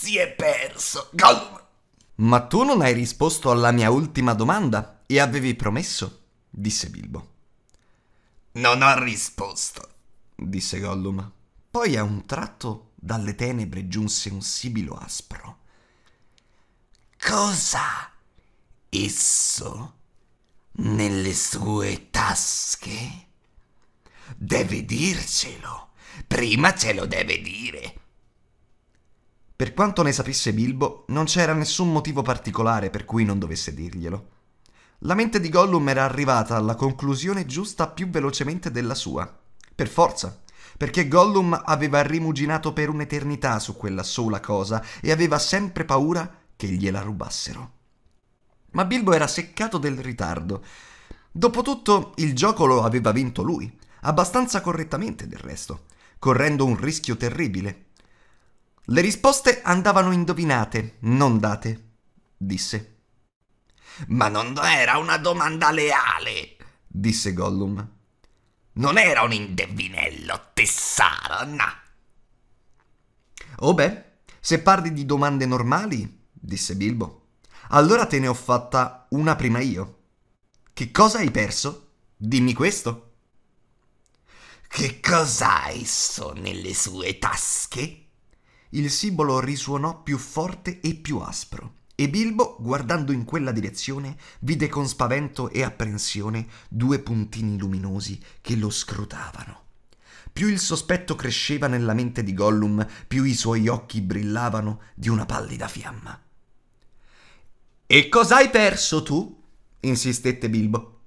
Si è perso, Gollum! Ma tu non hai risposto alla mia ultima domanda e avevi promesso, disse Bilbo. Non ho risposto, disse Gollum. Poi a un tratto dalle tenebre giunse un sibilo aspro. Cosa? Esso? Nelle sue tasche? Deve dircelo. Prima ce lo deve dire. Per quanto ne sapesse Bilbo, non c'era nessun motivo particolare per cui non dovesse dirglielo. La mente di Gollum era arrivata alla conclusione giusta più velocemente della sua. Per forza, perché Gollum aveva rimuginato per un'eternità su quella sola cosa e aveva sempre paura che gliela rubassero. Ma Bilbo era seccato del ritardo. Dopotutto, il gioco lo aveva vinto lui, abbastanza correttamente del resto, correndo un rischio terribile, le risposte andavano indovinate, non date, disse. Ma non era una domanda leale, disse Gollum. Non era un indovinello, Tessaron. Oh beh, se parli di domande normali, disse Bilbo, allora te ne ho fatta una prima io. Che cosa hai perso? Dimmi questo. Che cosa cos'hai so nelle sue tasche? il simbolo risuonò più forte e più aspro, e Bilbo, guardando in quella direzione, vide con spavento e apprensione due puntini luminosi che lo scrutavano. Più il sospetto cresceva nella mente di Gollum, più i suoi occhi brillavano di una pallida fiamma. E cos'hai perso tu? insistette Bilbo.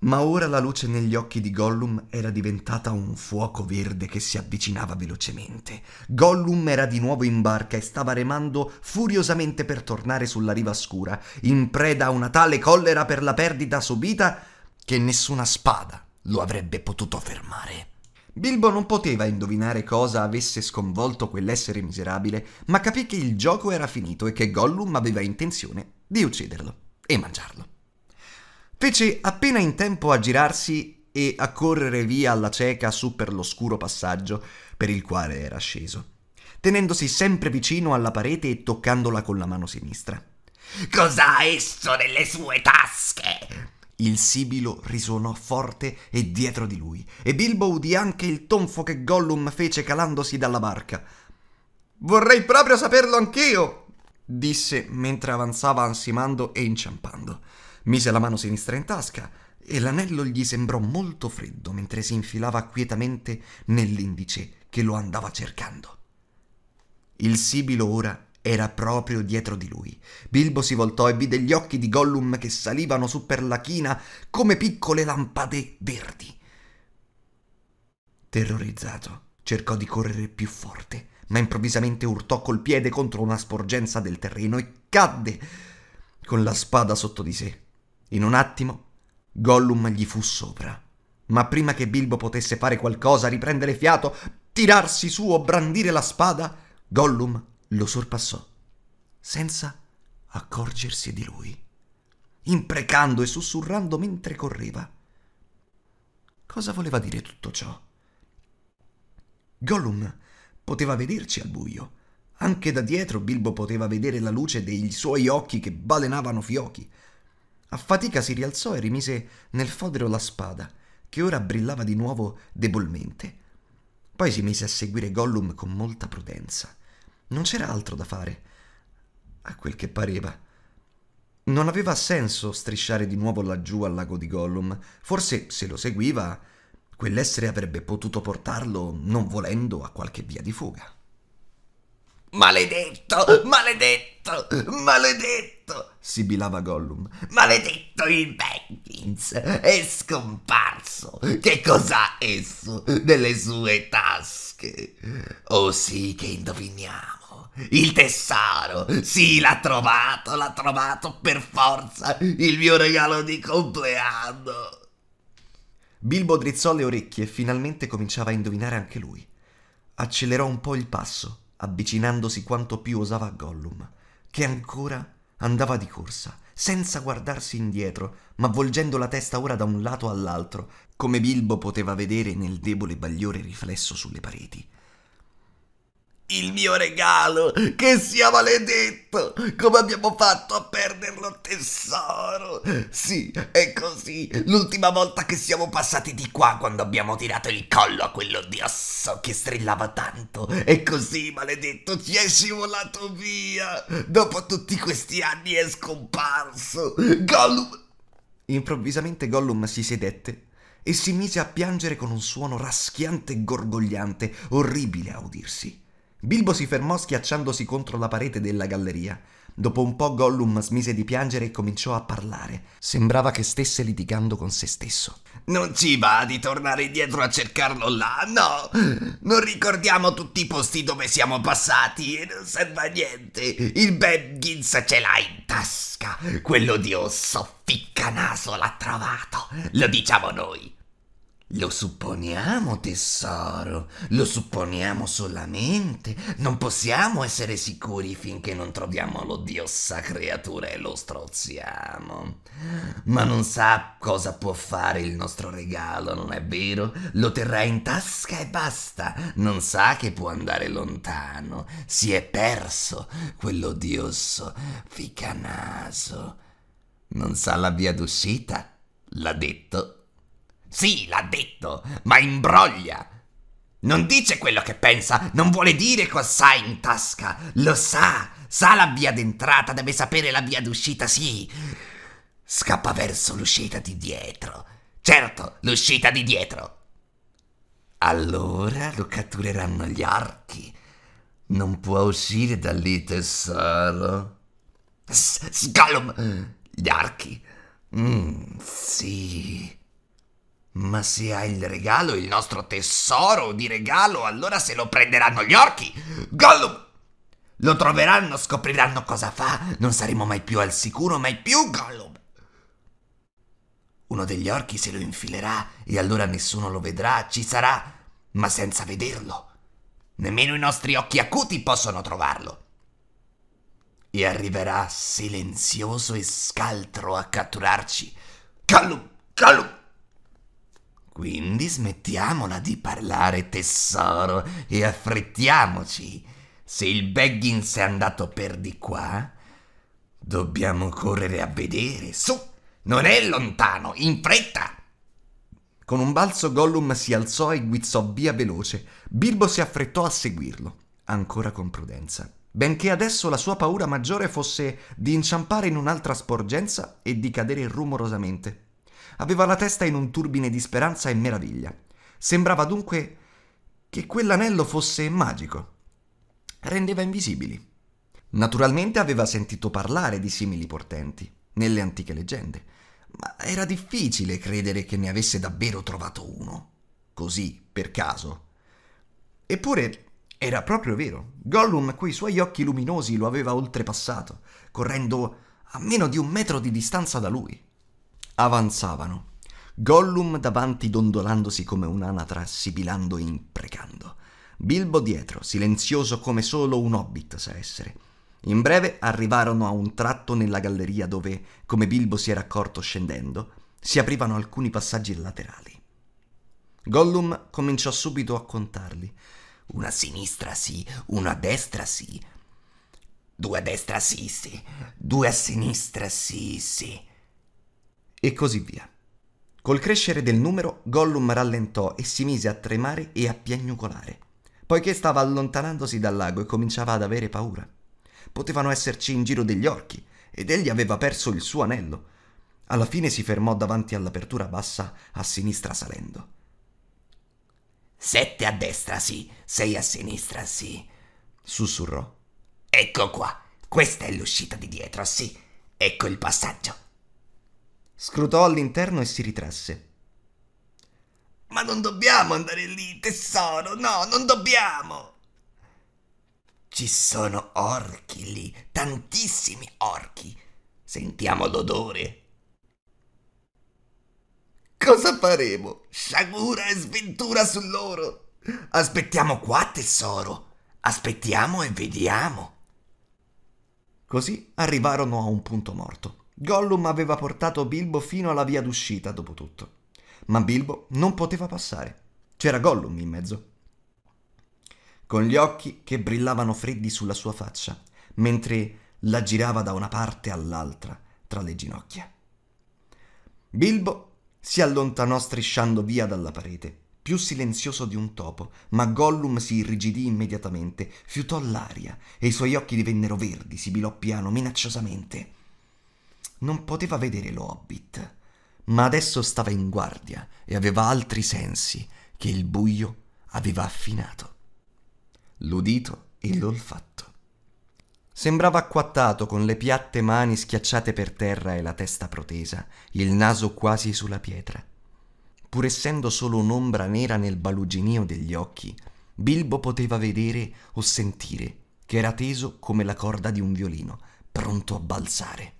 Ma ora la luce negli occhi di Gollum era diventata un fuoco verde che si avvicinava velocemente. Gollum era di nuovo in barca e stava remando furiosamente per tornare sulla riva scura, in preda a una tale collera per la perdita subita che nessuna spada lo avrebbe potuto fermare. Bilbo non poteva indovinare cosa avesse sconvolto quell'essere miserabile, ma capì che il gioco era finito e che Gollum aveva intenzione di ucciderlo e mangiarlo. Fece appena in tempo a girarsi e a correre via alla cieca su per l'oscuro passaggio per il quale era sceso, tenendosi sempre vicino alla parete e toccandola con la mano sinistra. Cos'ha esso nelle sue tasche? Il sibilo risuonò forte e dietro di lui, e Bilbo udì anche il tonfo che Gollum fece calandosi dalla barca. Vorrei proprio saperlo anch'io! disse mentre avanzava ansimando e inciampando. Mise la mano sinistra in tasca e l'anello gli sembrò molto freddo mentre si infilava quietamente nell'indice che lo andava cercando. Il sibilo ora era proprio dietro di lui. Bilbo si voltò e vide gli occhi di Gollum che salivano su per la china come piccole lampade verdi. Terrorizzato, cercò di correre più forte, ma improvvisamente urtò col piede contro una sporgenza del terreno e cadde con la spada sotto di sé. In un attimo Gollum gli fu sopra, ma prima che Bilbo potesse fare qualcosa, riprendere fiato, tirarsi su o brandire la spada, Gollum lo sorpassò, senza accorgersi di lui, imprecando e sussurrando mentre correva. Cosa voleva dire tutto ciò? Gollum poteva vederci al buio. Anche da dietro Bilbo poteva vedere la luce dei suoi occhi che balenavano fiochi. A fatica si rialzò e rimise nel fodero la spada, che ora brillava di nuovo debolmente. Poi si mise a seguire Gollum con molta prudenza. Non c'era altro da fare, a quel che pareva. Non aveva senso strisciare di nuovo laggiù al lago di Gollum. Forse se lo seguiva, quell'essere avrebbe potuto portarlo, non volendo, a qualche via di fuga. Maledetto, maledetto, maledetto, sibilava Gollum. Maledetto il Baggins è scomparso. Che cos'ha esso nelle sue tasche? Oh sì che indoviniamo. Il tesoro! Sì, l'ha trovato, l'ha trovato per forza! Il mio regalo di compleanno! Bilbo drizzò le orecchie e finalmente cominciava a indovinare anche lui. Accelerò un po' il passo avvicinandosi quanto più osava a Gollum, che ancora andava di corsa, senza guardarsi indietro, ma volgendo la testa ora da un lato all'altro, come Bilbo poteva vedere nel debole bagliore riflesso sulle pareti il mio regalo, che sia maledetto, come abbiamo fatto a perderlo tesoro. Sì, è così, l'ultima volta che siamo passati di qua quando abbiamo tirato il collo a quello di che strillava tanto, è così maledetto, ci è scivolato via, dopo tutti questi anni è scomparso. Gollum... Improvvisamente Gollum si sedette e si mise a piangere con un suono raschiante e gorgogliante, orribile a udirsi. Bilbo si fermò schiacciandosi contro la parete della galleria. Dopo un po' Gollum smise di piangere e cominciò a parlare. Sembrava che stesse litigando con se stesso. Non ci va di tornare indietro a cercarlo là, no! Non ricordiamo tutti i posti dove siamo passati e non serve a niente. Il Beggins ce l'ha in tasca. Quello di osso ficcanaso l'ha trovato. Lo diciamo noi. Lo supponiamo, tesoro, lo supponiamo solamente. Non possiamo essere sicuri finché non troviamo l'odiosa creatura e lo strozziamo. Ma non sa cosa può fare il nostro regalo, non è vero? Lo terrà in tasca e basta. Non sa che può andare lontano. Si è perso quell'odioso ficanaso. Non sa la via d'uscita. L'ha detto sì, l'ha detto, ma imbroglia. Non dice quello che pensa, non vuole dire cosa ha in tasca. Lo sa, sa la via d'entrata, deve sapere la via d'uscita, sì. Scappa verso l'uscita di dietro. Certo, l'uscita di dietro. Allora lo cattureranno gli archi. Non può uscire da lì, tesoro. S- Sgalom! Gli archi? Mm, sì. Ma se ha il regalo, il nostro tesoro di regalo, allora se lo prenderanno gli orchi! Gollum! Lo troveranno, scopriranno cosa fa, non saremo mai più al sicuro, mai più Gollum! Uno degli orchi se lo infilerà e allora nessuno lo vedrà, ci sarà, ma senza vederlo. Nemmeno i nostri occhi acuti possono trovarlo. E arriverà silenzioso e scaltro a catturarci. Gollum! Gollum! Quindi smettiamola di parlare, tesoro, e affrettiamoci. Se il Baggins è andato per di qua, dobbiamo correre a vedere. Su, non è lontano, in fretta! Con un balzo Gollum si alzò e guizzò via veloce. Bilbo si affrettò a seguirlo, ancora con prudenza. Benché adesso la sua paura maggiore fosse di inciampare in un'altra sporgenza e di cadere rumorosamente. Aveva la testa in un turbine di speranza e meraviglia. Sembrava dunque che quell'anello fosse magico. Rendeva invisibili. Naturalmente aveva sentito parlare di simili portenti, nelle antiche leggende, ma era difficile credere che ne avesse davvero trovato uno. Così, per caso. Eppure era proprio vero. Gollum, coi suoi occhi luminosi, lo aveva oltrepassato, correndo a meno di un metro di distanza da lui. Avanzavano. Gollum davanti dondolandosi come un'anatra, sibilando e imprecando. Bilbo dietro, silenzioso come solo un hobbit sa essere. In breve arrivarono a un tratto nella galleria dove, come Bilbo si era accorto scendendo, si aprivano alcuni passaggi laterali. Gollum cominciò subito a contarli. Una sinistra sì, una destra sì. Due a destra sì sì, due a sinistra sì sì e così via. Col crescere del numero, Gollum rallentò e si mise a tremare e a piagnucolare, poiché stava allontanandosi dal lago e cominciava ad avere paura. Potevano esserci in giro degli orchi, ed egli aveva perso il suo anello. Alla fine si fermò davanti all'apertura bassa a sinistra salendo. Sette a destra, sì, sei a sinistra, sì, sussurrò. Ecco qua, questa è l'uscita di dietro, sì, ecco il passaggio. Scrutò all'interno e si ritrasse. Ma non dobbiamo andare lì, tesoro, no, non dobbiamo. Ci sono orchi lì, tantissimi orchi. Sentiamo l'odore. Cosa faremo? Sciagura e sventura su loro. Aspettiamo qua, tesoro. Aspettiamo e vediamo. Così arrivarono a un punto morto. Gollum aveva portato Bilbo fino alla via d'uscita, dopo tutto. Ma Bilbo non poteva passare. C'era Gollum in mezzo. Con gli occhi che brillavano freddi sulla sua faccia, mentre la girava da una parte all'altra tra le ginocchia. Bilbo si allontanò strisciando via dalla parete, più silenzioso di un topo, ma Gollum si irrigidì immediatamente, fiutò l'aria e i suoi occhi divennero verdi, sibilò piano, minacciosamente. Non poteva vedere lo hobbit, ma adesso stava in guardia e aveva altri sensi che il buio aveva affinato. L'udito e l'olfatto. Sembrava acquattato con le piatte mani schiacciate per terra e la testa protesa, il naso quasi sulla pietra. Pur essendo solo un'ombra nera nel baluginio degli occhi, Bilbo poteva vedere o sentire che era teso come la corda di un violino, pronto a balzare.